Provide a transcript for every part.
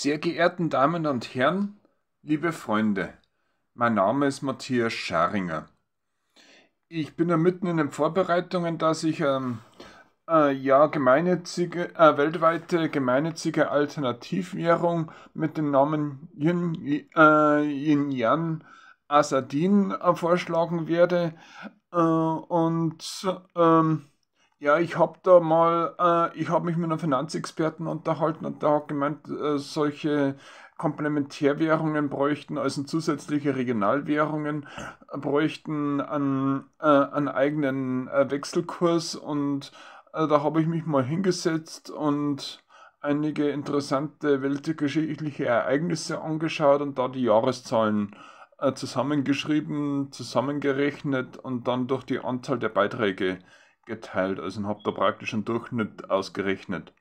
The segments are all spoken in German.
Sehr geehrten Damen und Herren, liebe Freunde, mein Name ist Matthias Scharinger. Ich bin ja mitten in den Vorbereitungen, dass ich ähm, äh, ja, gemeinnützige, äh, weltweite gemeinnützige Alternativwährung mit dem Namen Yin, äh, Yin Yang Asadin äh, vorschlagen werde. Äh, und ähm, ja, ich habe da mal, äh, ich habe mich mit einem Finanzexperten unterhalten und der hat gemeint, äh, solche Komplementärwährungen bräuchten, also zusätzliche Regionalwährungen, bräuchten einen, äh, einen eigenen äh, Wechselkurs und äh, da habe ich mich mal hingesetzt und einige interessante weltgeschichtliche Ereignisse angeschaut und da die Jahreszahlen äh, zusammengeschrieben, zusammengerechnet und dann durch die Anzahl der Beiträge geteilt, also habe da praktisch einen Durchschnitt ausgerechnet.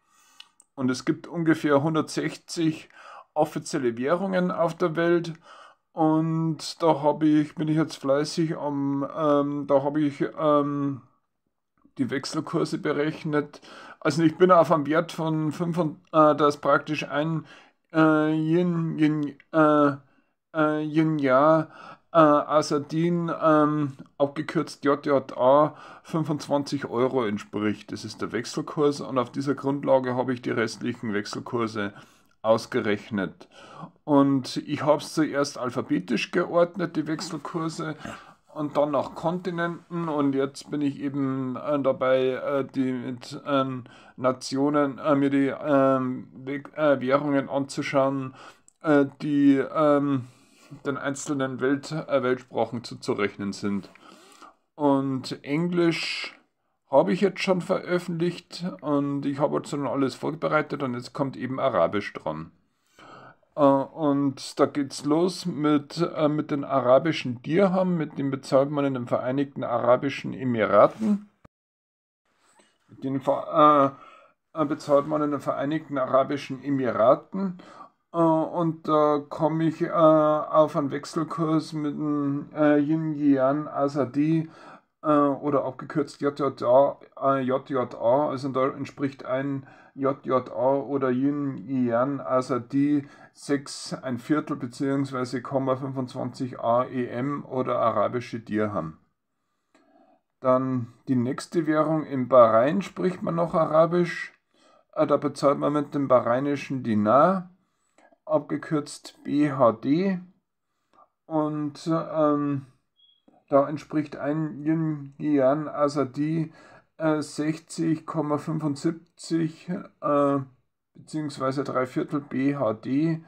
Und es gibt ungefähr 160 offizielle Währungen auf der Welt. Und da habe ich, bin ich jetzt fleißig am, ähm, da habe ich ähm, die Wechselkurse berechnet. Also ich bin auf einem Wert von 5, äh, da ist praktisch ein äh, Yin, Yin, äh, äh, Yin Jahr äh, Asadin, also ähm, abgekürzt JJA, 25 Euro entspricht. Das ist der Wechselkurs und auf dieser Grundlage habe ich die restlichen Wechselkurse ausgerechnet. Und ich habe es zuerst alphabetisch geordnet, die Wechselkurse, und dann nach Kontinenten. Und jetzt bin ich eben äh, dabei, äh, die mit, ähm, Nationen, äh, mir die ähm, äh, Währungen anzuschauen, äh, die ähm, den einzelnen Welt, äh, Weltsprachen zuzurechnen sind. Und Englisch habe ich jetzt schon veröffentlicht und ich habe jetzt schon alles vorbereitet und jetzt kommt eben Arabisch dran. Äh, und da geht's los mit, äh, mit den arabischen Dirham, mit dem bezahlt man in den Vereinigten Arabischen Emiraten. Mit den äh, äh, bezahlt man in den Vereinigten Arabischen Emiraten äh, und da komme ich äh, auf einen Wechselkurs mit dem äh, Yin Yang Asadi also oder abgekürzt JJA, JJA, also da entspricht ein JJA oder Yin Yan Asadi also 6 ein Viertel bzw. 25 AEM oder arabische Dirham. Dann die nächste Währung im Bahrain spricht man noch arabisch, da bezahlt man mit dem bahrainischen Dinar abgekürzt BHD. Und ähm, da entspricht ein Yin Yan Asadi also äh, 60,75 äh, bzw. 3 Viertel BHD äh,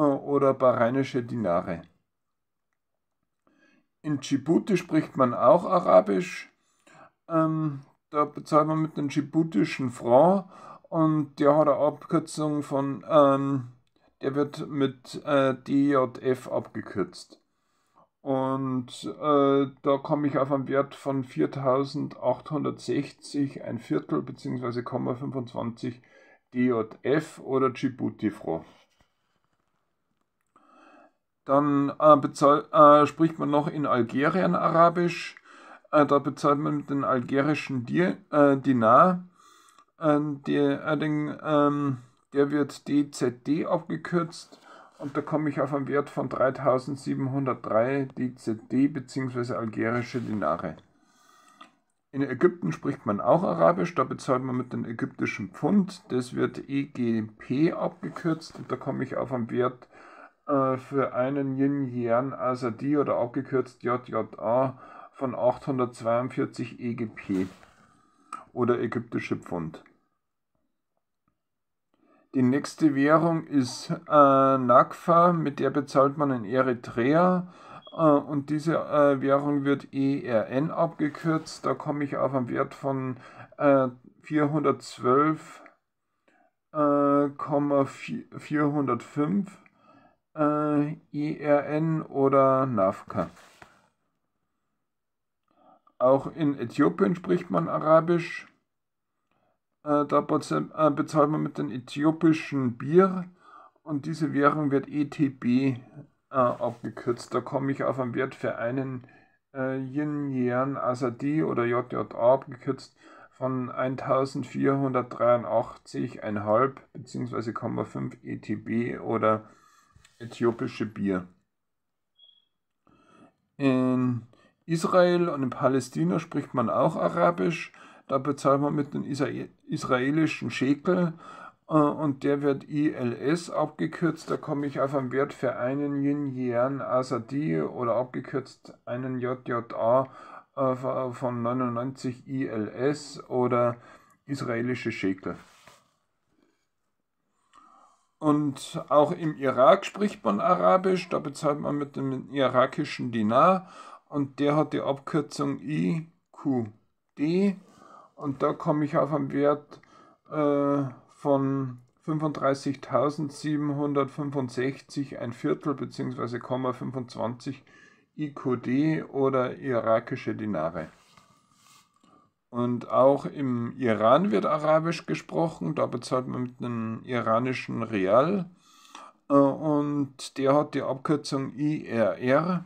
oder bahrainische Dinare. In Djibouti spricht man auch Arabisch. Ähm, da bezahlt man mit einem djiboutischen Franc und der hat eine Abkürzung von ähm, der wird mit äh, DJF abgekürzt. Und äh, da komme ich auf einen Wert von 4860, ein Viertel bzw. 25 DJF oder Djibouti froh. Dann äh, bezahl, äh, spricht man noch in Algerien Arabisch. Äh, da bezahlt man mit den algerischen Di äh, Dinar äh, die, den, ähm, der wird DZD abgekürzt und da komme ich auf einen Wert von 3703 DZD bzw. algerische Dinare. In Ägypten spricht man auch Arabisch, da bezahlt man mit dem ägyptischen Pfund. Das wird EGP abgekürzt und da komme ich auf einen Wert äh, für einen Yin Yan Asadi oder abgekürzt JJA von 842 EGP oder ägyptische Pfund. Die nächste Währung ist äh, Nakfa, mit der bezahlt man in Eritrea. Äh, und diese äh, Währung wird ERN abgekürzt. Da komme ich auf einen Wert von äh, 412. 405 ERN oder Nafka. Auch in Äthiopien spricht man Arabisch. Äh, da äh, bezahlt man mit dem äthiopischen Bier und diese Währung wird ETB äh, abgekürzt. Da komme ich auf einen Wert für einen äh, Yin Yan Asadi oder JJA abgekürzt von 1483,5 bzw. 0,5 ETB oder äthiopische Bier. In Israel und in Palästina spricht man auch Arabisch. Da bezahlt man mit einem israelischen Schekel äh, und der wird ILS abgekürzt. Da komme ich auf einen Wert für einen Yin Yan Asadi oder abgekürzt einen JJA äh, von 99 ILS oder israelische Schekel. Und auch im Irak spricht man Arabisch, da bezahlt man mit dem irakischen Dinar und der hat die Abkürzung IQD und da komme ich auf einen Wert äh, von 35.765, ein Viertel bzw. 25 IQD oder irakische Dinare. Und auch im Iran wird Arabisch gesprochen, da bezahlt man mit einem iranischen Real. Äh, und der hat die Abkürzung IRR.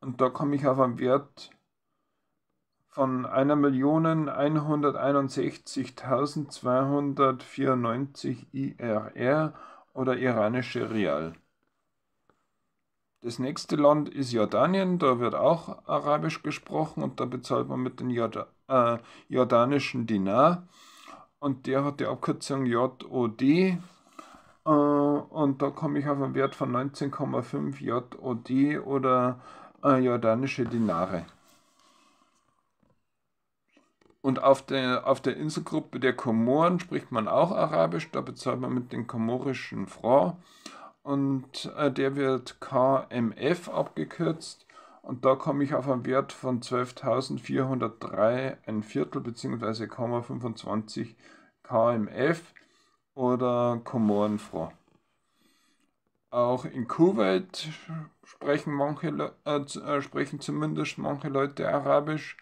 Und da komme ich auf einen Wert von 1.161.294 IRR oder iranische Rial. Das nächste Land ist Jordanien, da wird auch Arabisch gesprochen und da bezahlt man mit dem Jorda äh, jordanischen Dinar und der hat die Abkürzung JOD äh, und da komme ich auf einen Wert von 19,5 JOD oder äh, jordanische Dinare. Und auf der, auf der Inselgruppe der Komoren spricht man auch Arabisch, da bezahlt man mit den komorischen Franc. Und äh, der wird KMF abgekürzt. Und da komme ich auf einen Wert von 12.403, ein Viertel bzw. 0,25 KMF oder Komoren Komorenfranc. Auch in Kuwait sprechen, manche, äh, äh, sprechen zumindest manche Leute Arabisch.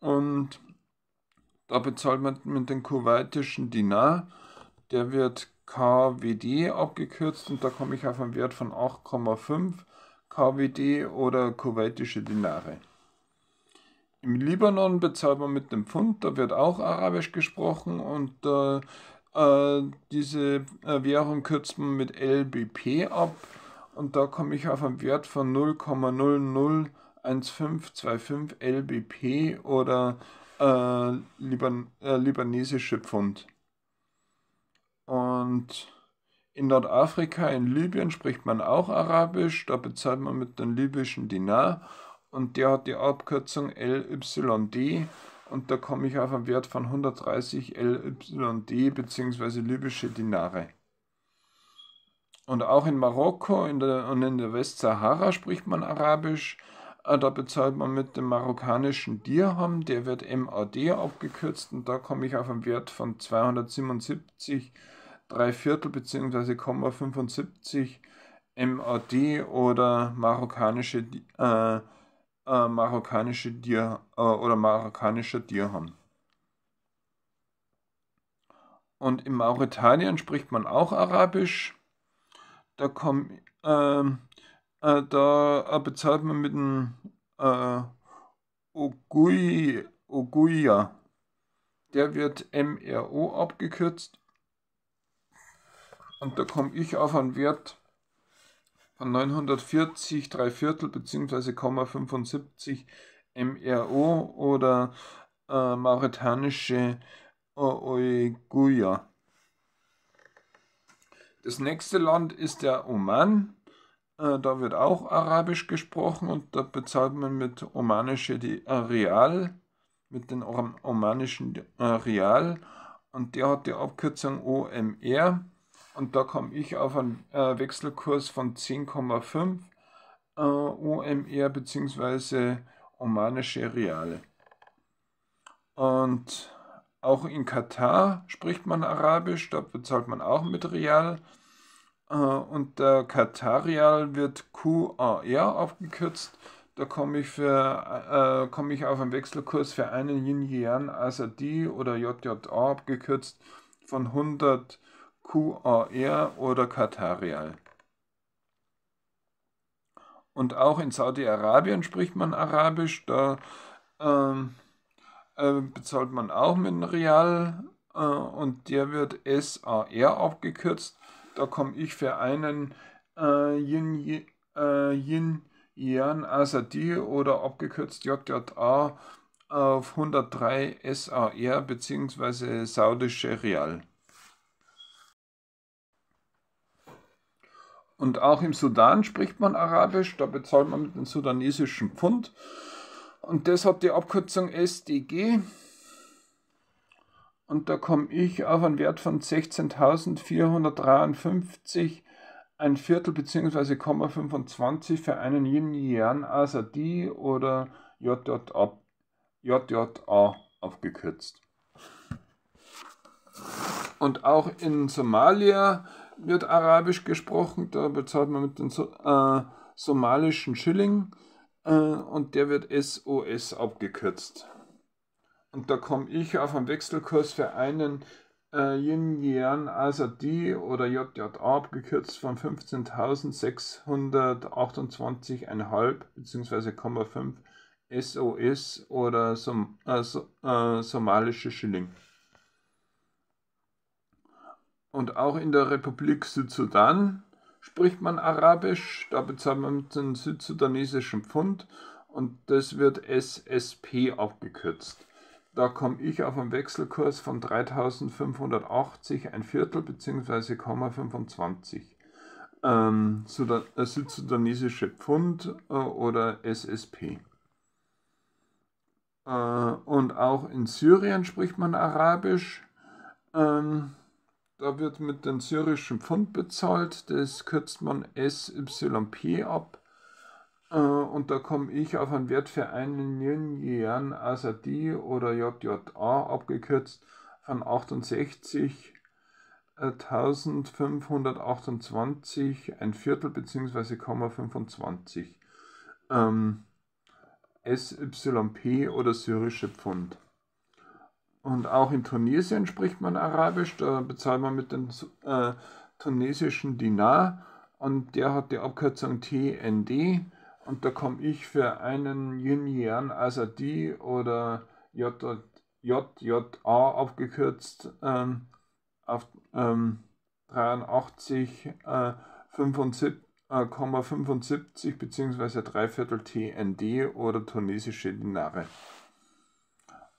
Und da bezahlt man mit dem kuwaitischen Dinar. Der wird KWD abgekürzt und da komme ich auf einen Wert von 8,5 KWD oder kuwaitische Dinare. Im Libanon bezahlt man mit dem Pfund, da wird auch Arabisch gesprochen und äh, äh, diese äh, Währung kürzt man mit LBP ab und da komme ich auf einen Wert von 0,001525 LBP oder äh, Liban äh, libanesische Pfund. Und in Nordafrika, in Libyen spricht man auch Arabisch, da bezahlt man mit dem libyschen Dinar und der hat die Abkürzung LYD und da komme ich auf einen Wert von 130 LYD bzw. libysche Dinare. Und auch in Marokko in der, und in der Westsahara spricht man Arabisch Ah, da bezahlt man mit dem marokkanischen Dirham, der wird MAD abgekürzt und da komme ich auf einen Wert von 277 3 Viertel bzw. 75 MAD oder marokkanische, äh, äh, marokkanische Dir äh, oder marokkanischer Dirham. Und in Mauretanien spricht man auch Arabisch. Da komme ähm, äh, da äh, bezahlt man mit dem äh, Ogui, Oguia. Der wird MRO abgekürzt. Und da komme ich auf einen Wert von 940 3 Viertel bzw. 75 MRO oder äh, mauretanische äh, Oguia. Das nächste Land ist der Oman. Äh, da wird auch Arabisch gesprochen und da bezahlt man mit omanische äh, Real, mit den omanischen äh, Real und der hat die Abkürzung OMR und da komme ich auf einen Wechselkurs von 10,5 OMR bzw. omanische Real. Und auch in Katar spricht man Arabisch, da bezahlt man auch mit Real äh, und der Katarial wird QAR abgekürzt. Da komme ich, für, äh, komm ich auf einen Wechselkurs für einen Yin-Yang ASAD also oder JJA abgekürzt von 100 QAR oder Katarial. Und auch in Saudi-Arabien spricht man Arabisch, da ähm, äh, bezahlt man auch mit einem Real äh, und der wird SAR abgekürzt da komme ich für einen äh, Yin, äh, Yin Yan Asadi also oder abgekürzt JJA auf 103 SAR bzw. saudische Real. Und auch im Sudan spricht man Arabisch, da bezahlt man mit dem sudanesischen Pfund. Und das hat die Abkürzung SDG und da komme ich auf einen Wert von 16.453, ein Viertel bzw. 25 für einen Yin Yang Asadi oder JJA, JJA aufgekürzt. Und auch in Somalia wird Arabisch gesprochen, da bezahlt man mit den so äh, somalischen Schilling äh, und der wird SOS abgekürzt. Und da komme ich auf einen Wechselkurs für einen äh, Yin Yang Asadi also oder JJA abgekürzt von 15.628,5 bzw. 0,5 SOS oder Som äh, so äh, somalische Schilling. Und auch in der Republik Südsudan spricht man Arabisch, da bezahlt man den südsudanesischen Pfund und das wird SSP abgekürzt. Da komme ich auf einen Wechselkurs von 3580, ein Viertel bzw. 0,25. Ähm, südsudanesische äh, Pfund äh, oder SSP. Äh, und auch in Syrien spricht man Arabisch. Ähm, da wird mit dem syrischen Pfund bezahlt, das kürzt man SYP ab äh, und da komme ich auf einen Wert für einen linearen Asadi also oder JJA abgekürzt von 68.528, äh, ein Viertel bzw. 25 ähm, SYP oder syrische Pfund. Und auch in Tunesien spricht man Arabisch, da bezahlt man mit dem äh, tunesischen Dinar und der hat die Abkürzung TND und da komme ich für einen Yin Yan Asadi also oder JJA abgekürzt ähm, auf ähm, 83,75 äh, äh, bzw. Dreiviertel TND oder tunesische Dinare.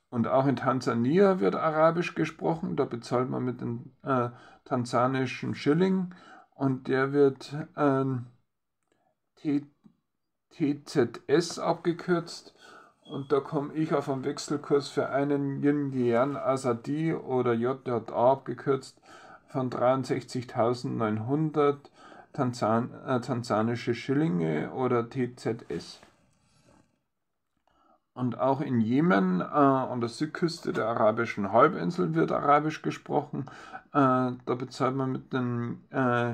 Und auch in Tansania wird Arabisch gesprochen, da bezahlt man mit dem äh, tansanischen Schilling und der wird TT. Ähm, TZS abgekürzt. Und da komme ich auf einen Wechselkurs für einen Yin Yan Asadi oder JJA abgekürzt von 63.900 Tanzan äh, tanzanische Schillinge oder TZS. Und auch in Jemen, äh, an der Südküste der arabischen Halbinsel, wird Arabisch gesprochen. Äh, da bezahlt man mit dem äh,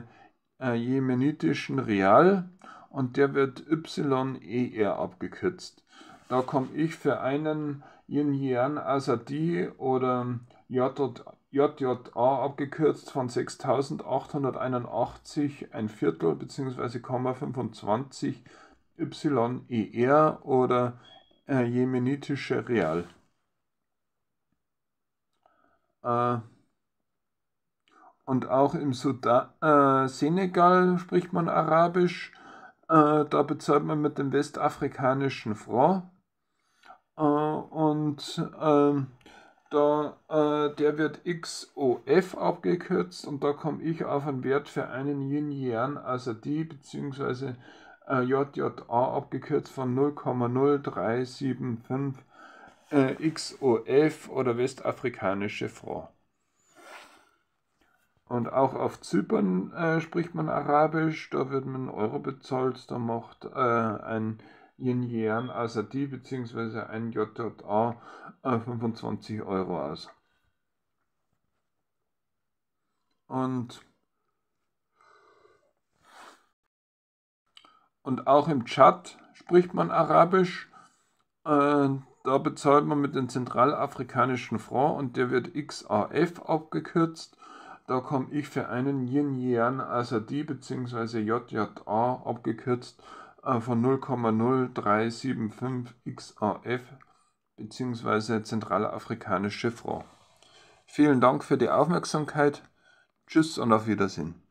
äh, jemenitischen Rial und der wird YER abgekürzt. Da komme ich für einen Yin-Yang Asadi oder JJA abgekürzt von 6881 ein Viertel bzw. 25 YER oder äh, jemenitische Real. Äh, und auch im Sudan, äh, Senegal spricht man Arabisch äh, da bezahlt man mit dem westafrikanischen Franc. Äh, und ähm, da, äh, der wird XOF abgekürzt und da komme ich auf einen Wert für einen Yin-Yang, also die bzw. Äh, JJA abgekürzt von 0,0375 äh, XOF oder westafrikanische Franc. Und auch auf Zypern äh, spricht man Arabisch, da wird man Euro bezahlt, da macht äh, ein Yin-Yan Asadi bzw. ein JJA äh, 25 Euro aus. Und, und auch im Tschad spricht man Arabisch, äh, da bezahlt man mit dem zentralafrikanischen Franc und der wird XAF abgekürzt da komme ich für einen Yin-Yang, also die bzw. JJA abgekürzt äh, von 0,0375 XAF bzw. zentralafrikanische Frau. Vielen Dank für die Aufmerksamkeit. Tschüss und auf Wiedersehen.